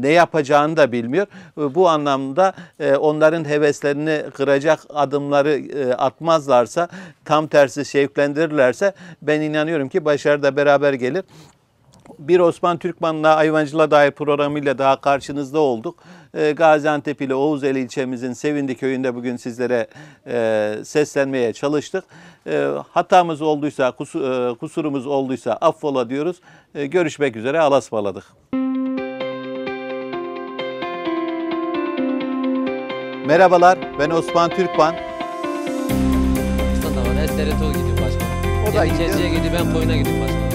ne yapacağını da bilmiyor. E, bu anlamda e, onların heveslerini kıracak adımları e, atmazlarsa tam tersi şevklendirirlerse ben inanıyorum ki başarı da beraber gelir. Bir Osman Türkman'la ayvancıla dair programıyla daha karşınızda olduk. Ee, Gaziantep ile Oğuzeli ilçemizin Sevindi köyünde bugün sizlere e, seslenmeye çalıştık. Ee, hatamız olduysa, e, kusurumuz olduysa affola diyoruz. Ee, görüşmek üzere, alasmaladık. Merhabalar, ben Osman Türkman. Usta da var, gidiyor başkan. O da gidiyor. gidiyor, ben koyuna gidiyorum başkan.